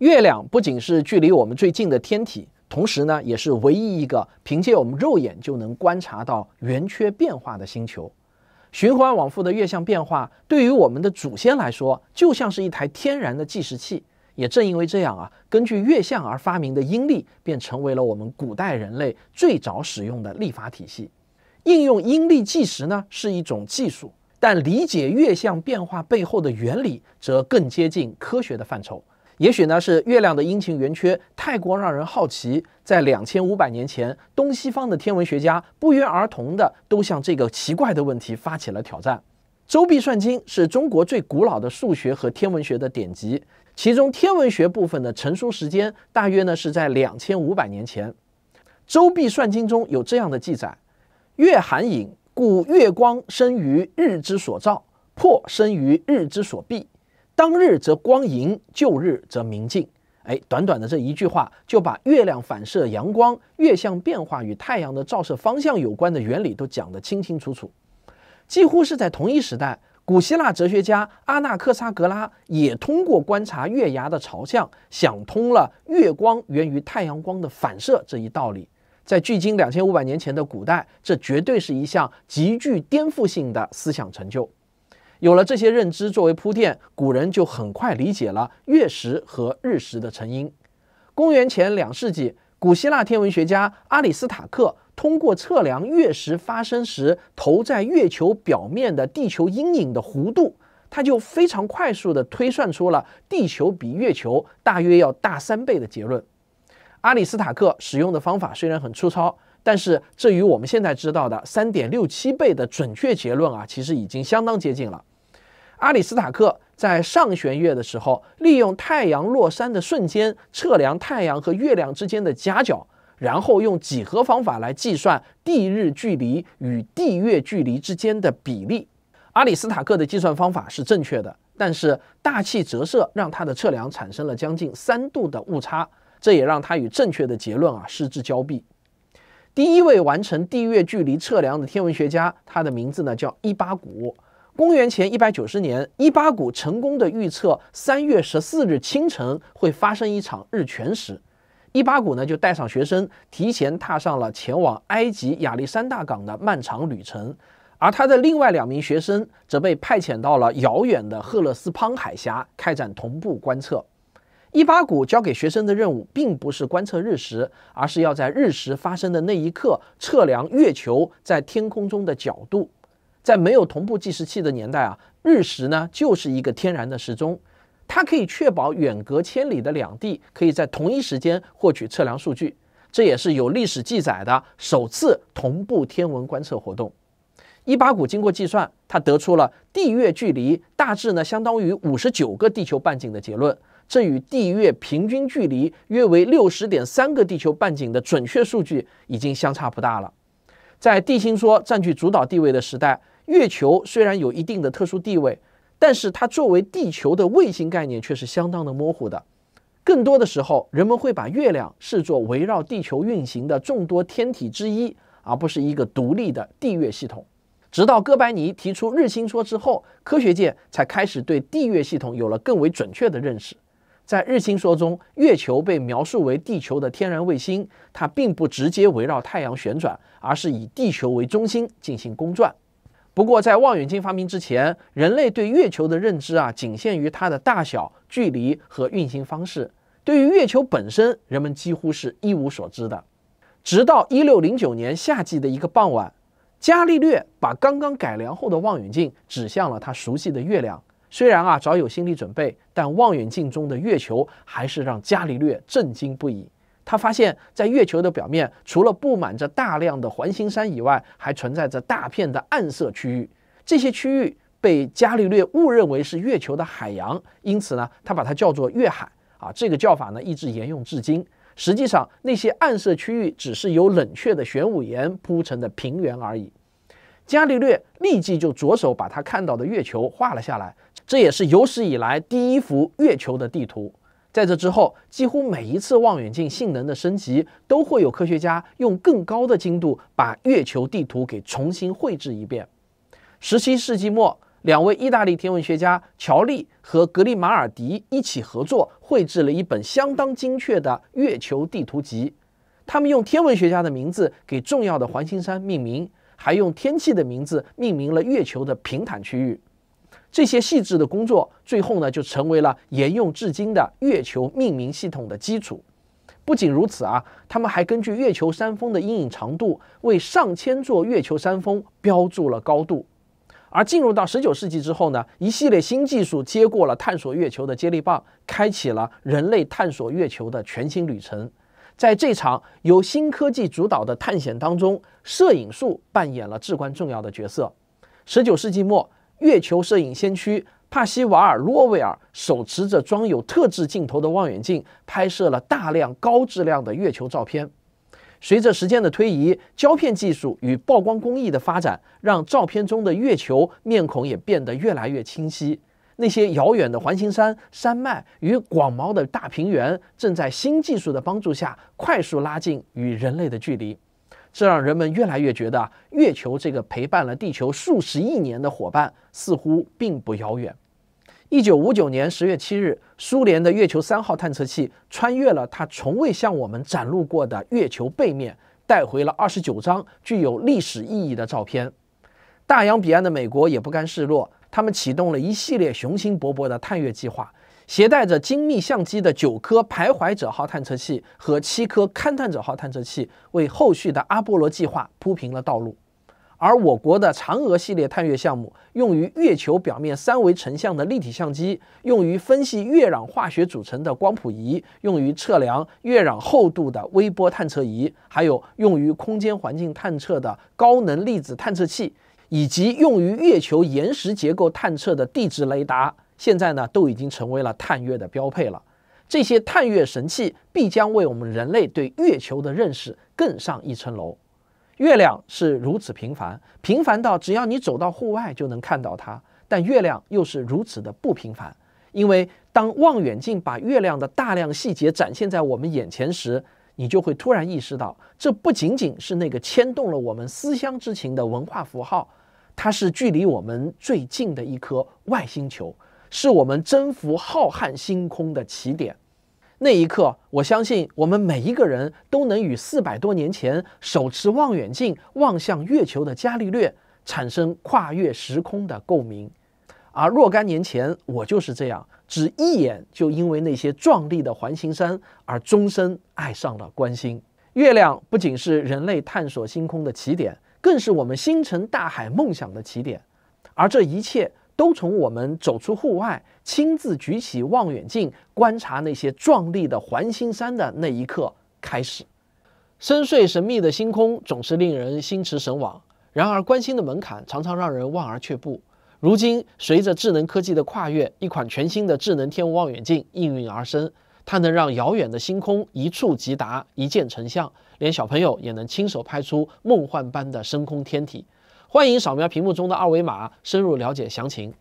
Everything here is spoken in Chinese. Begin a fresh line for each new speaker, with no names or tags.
月亮不仅是距离我们最近的天体，同时呢，也是唯一一个凭借我们肉眼就能观察到圆缺变化的星球。循环往复的月相变化，对于我们的祖先来说，就像是一台天然的计时器。也正因为这样啊，根据月相而发明的阴历，便成为了我们古代人类最早使用的历法体系。应用阴历计时呢，是一种技术，但理解月相变化背后的原理，则更接近科学的范畴。也许呢，是月亮的阴晴圆缺太过让人好奇。在两千五百年前，东西方的天文学家不约而同的都向这个奇怪的问题发起了挑战。《周必算经》是中国最古老的数学和天文学的典籍，其中天文学部分的成书时间大约呢是在两千五百年前。《周必算经》中有这样的记载：月寒影，故月光生于日之所照，魄生于日之所蔽。当日则光盈，旧日则明净。哎，短短的这一句话，就把月亮反射阳光、月相变化与太阳的照射方向有关的原理都讲得清清楚楚。几乎是在同一时代，古希腊哲学家阿纳克萨格拉也通过观察月牙的朝向，想通了月光源于太阳光的反射这一道理。在距今两千五百年前的古代，这绝对是一项极具颠覆性的思想成就。有了这些认知作为铺垫，古人就很快理解了月食和日食的成因。公元前两世纪，古希腊天文学家阿里斯塔克通过测量月食发生时投在月球表面的地球阴影的弧度，他就非常快速地推算出了地球比月球大约要大三倍的结论。阿里斯塔克使用的方法虽然很粗糙，但是这与我们现在知道的三点六七倍的准确结论啊，其实已经相当接近了。阿里斯塔克在上弦月的时候，利用太阳落山的瞬间测量太阳和月亮之间的夹角，然后用几何方法来计算地日距离与地月距离之间的比例。阿里斯塔克的计算方法是正确的，但是大气折射让他的测量产生了将近三度的误差，这也让他与正确的结论啊失之交臂。第一位完成地月距离测量的天文学家，他的名字呢叫伊巴古。公元前一百九十年，伊巴谷成功的预测三月十四日清晨会发生一场日全食，伊巴谷呢就带上学生提前踏上了前往埃及亚历山大港的漫长旅程，而他的另外两名学生则被派遣到了遥远的赫勒斯滂海峡开展同步观测。伊巴谷交给学生的任务并不是观测日食，而是要在日食发生的那一刻测量月球在天空中的角度。在没有同步计时器的年代啊，日食呢就是一个天然的时钟，它可以确保远隔千里的两地可以在同一时间获取测量数据，这也是有历史记载的首次同步天文观测活动。伊巴谷经过计算，他得出了地月距离大致呢相当于五十九个地球半径的结论，这与地月平均距离约为六十点三个地球半径的准确数据已经相差不大了。在地心说占据主导地位的时代，月球虽然有一定的特殊地位，但是它作为地球的卫星概念却是相当的模糊的。更多的时候，人们会把月亮视作围绕地球运行的众多天体之一，而不是一个独立的地月系统。直到哥白尼提出日心说之后，科学界才开始对地月系统有了更为准确的认识。在日心说中，月球被描述为地球的天然卫星，它并不直接围绕太阳旋转，而是以地球为中心进行公转。不过，在望远镜发明之前，人类对月球的认知啊，仅限于它的大小、距离和运行方式。对于月球本身，人们几乎是一无所知的。直到一六零九年夏季的一个傍晚，伽利略把刚刚改良后的望远镜指向了他熟悉的月亮。虽然啊早有心理准备，但望远镜中的月球还是让伽利略震惊不已。他发现，在月球的表面，除了布满着大量的环形山以外，还存在着大片的暗色区域。这些区域被伽利略误认为是月球的海洋，因此呢，他把它叫做月海。啊，这个叫法呢一直沿用至今。实际上，那些暗色区域只是由冷却的玄武岩铺成的平原而已。伽利略立即就着手把他看到的月球画了下来。这也是有史以来第一幅月球的地图。在这之后，几乎每一次望远镜性能的升级，都会有科学家用更高的精度把月球地图给重新绘制一遍。十七世纪末，两位意大利天文学家乔利和格里马尔迪一起合作，绘制了一本相当精确的月球地图集。他们用天文学家的名字给重要的环形山命名，还用天气的名字命名了月球的平坦区域。这些细致的工作，最后呢，就成为了沿用至今的月球命名系统的基础。不仅如此啊，他们还根据月球山峰的阴影长度，为上千座月球山峰标注了高度。而进入到十九世纪之后呢，一系列新技术接过了探索月球的接力棒，开启了人类探索月球的全新旅程。在这场由新科技主导的探险当中，摄影术扮演了至关重要的角色。十九世纪末。月球摄影先驱帕西瓦尔·洛威尔手持着装有特制镜头的望远镜，拍摄了大量高质量的月球照片。随着时间的推移，胶片技术与曝光工艺的发展，让照片中的月球面孔也变得越来越清晰。那些遥远的环形山、山脉与广袤的大平原，正在新技术的帮助下，快速拉近与人类的距离。这让人们越来越觉得，月球这个陪伴了地球数十亿年的伙伴似乎并不遥远。一九五九年十月七日，苏联的月球三号探测器穿越了它从未向我们展露过的月球背面，带回了二十九张具有历史意义的照片。大洋彼岸的美国也不甘示弱，他们启动了一系列雄心勃勃的探月计划。携带着精密相机的九颗徘徊者号探测器和七颗勘探者号探测器，为后续的阿波罗计划铺平了道路。而我国的嫦娥系列探月项目，用于月球表面三维成像的立体相机，用于分析月壤化学组成的光谱仪，用于测量月壤厚度的微波探测仪，还有用于空间环境探测的高能粒子探测器，以及用于月球岩石结构探测的地质雷达。现在呢，都已经成为了探月的标配了。这些探月神器必将为我们人类对月球的认识更上一层楼。月亮是如此平凡，平凡到只要你走到户外就能看到它；但月亮又是如此的不平凡，因为当望远镜把月亮的大量细节展现在我们眼前时，你就会突然意识到，这不仅仅是那个牵动了我们思乡之情的文化符号，它是距离我们最近的一颗外星球。是我们征服浩瀚星空的起点。那一刻，我相信我们每一个人都能与四百多年前手持望远镜望向月球的伽利略产生跨越时空的共鸣。而若干年前，我就是这样，只一眼就因为那些壮丽的环形山而终身爱上了观星。月亮不仅是人类探索星空的起点，更是我们星辰大海梦想的起点。而这一切。都从我们走出户外，亲自举起望远镜观察那些壮丽的环形山的那一刻开始。深邃神秘的星空总是令人心驰神往，然而关心的门槛常常让人望而却步。如今，随着智能科技的跨越，一款全新的智能天文望远镜应运而生，它能让遥远的星空一触即达，一键成像，连小朋友也能亲手拍出梦幻般的深空天体。欢迎扫描屏幕中的二维码，深入了解详情。